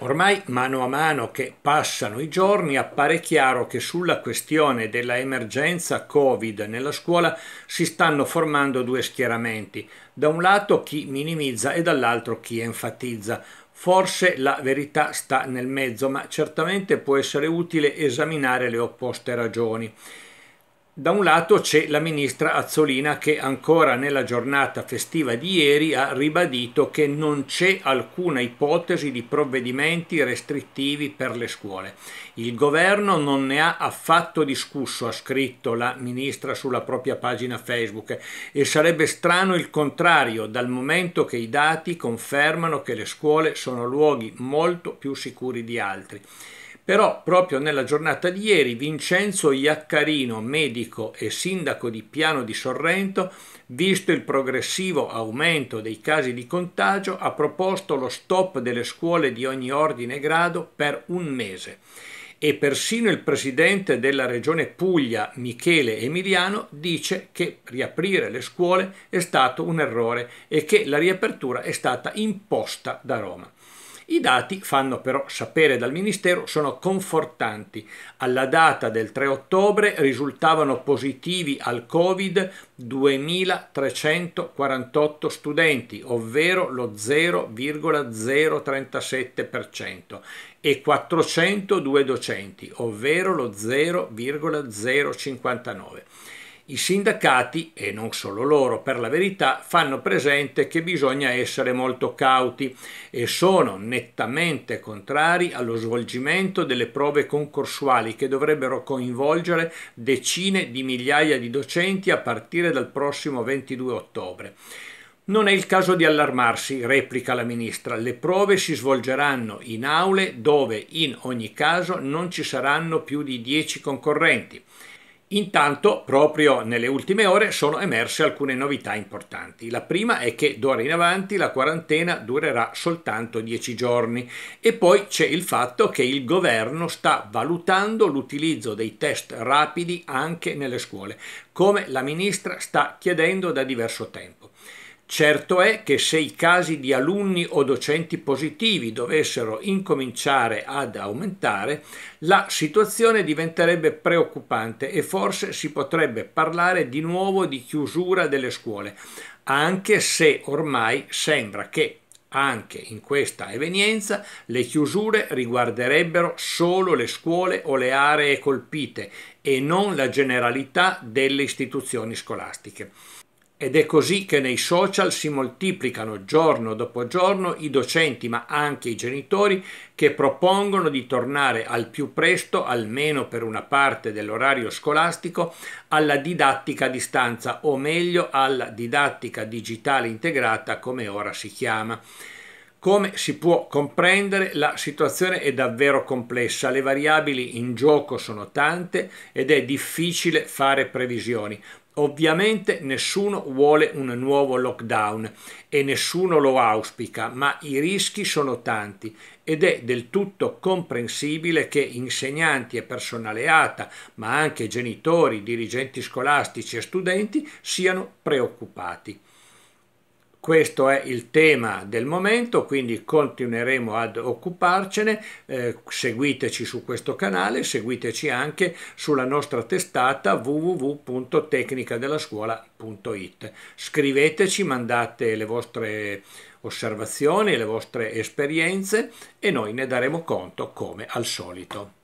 Ormai mano a mano che passano i giorni appare chiaro che sulla questione della emergenza Covid nella scuola si stanno formando due schieramenti, da un lato chi minimizza e dall'altro chi enfatizza. Forse la verità sta nel mezzo, ma certamente può essere utile esaminare le opposte ragioni. Da un lato c'è la ministra Azzolina che ancora nella giornata festiva di ieri ha ribadito che non c'è alcuna ipotesi di provvedimenti restrittivi per le scuole. Il governo non ne ha affatto discusso, ha scritto la ministra sulla propria pagina Facebook, e sarebbe strano il contrario dal momento che i dati confermano che le scuole sono luoghi molto più sicuri di altri. Però proprio nella giornata di ieri Vincenzo Iaccarino, medico e sindaco di Piano di Sorrento, visto il progressivo aumento dei casi di contagio, ha proposto lo stop delle scuole di ogni ordine e grado per un mese. E persino il presidente della regione Puglia, Michele Emiliano, dice che riaprire le scuole è stato un errore e che la riapertura è stata imposta da Roma. I dati, fanno però sapere dal Ministero, sono confortanti. Alla data del 3 ottobre risultavano positivi al Covid 2348 studenti, ovvero lo 0,037% e 402 docenti, ovvero lo 0,059. I sindacati, e non solo loro per la verità, fanno presente che bisogna essere molto cauti e sono nettamente contrari allo svolgimento delle prove concorsuali che dovrebbero coinvolgere decine di migliaia di docenti a partire dal prossimo 22 ottobre. Non è il caso di allarmarsi, replica la ministra. Le prove si svolgeranno in aule dove in ogni caso non ci saranno più di 10 concorrenti. Intanto, proprio nelle ultime ore sono emerse alcune novità importanti. La prima è che d'ora in avanti la quarantena durerà soltanto 10 giorni e poi c'è il fatto che il governo sta valutando l'utilizzo dei test rapidi anche nelle scuole, come la ministra sta chiedendo da diverso tempo. Certo è che se i casi di alunni o docenti positivi dovessero incominciare ad aumentare, la situazione diventerebbe preoccupante e forse si potrebbe parlare di nuovo di chiusura delle scuole, anche se ormai sembra che anche in questa evenienza le chiusure riguarderebbero solo le scuole o le aree colpite e non la generalità delle istituzioni scolastiche. Ed è così che nei social si moltiplicano giorno dopo giorno i docenti, ma anche i genitori, che propongono di tornare al più presto, almeno per una parte dell'orario scolastico, alla didattica a distanza, o meglio alla didattica digitale integrata, come ora si chiama. Come si può comprendere, la situazione è davvero complessa, le variabili in gioco sono tante ed è difficile fare previsioni. Ovviamente nessuno vuole un nuovo lockdown e nessuno lo auspica, ma i rischi sono tanti ed è del tutto comprensibile che insegnanti e personale ATA, ma anche genitori, dirigenti scolastici e studenti siano preoccupati. Questo è il tema del momento, quindi continueremo ad occuparcene, eh, seguiteci su questo canale, seguiteci anche sulla nostra testata www.tecnicadellascuola.it. Scriveteci, mandate le vostre osservazioni, le vostre esperienze e noi ne daremo conto come al solito.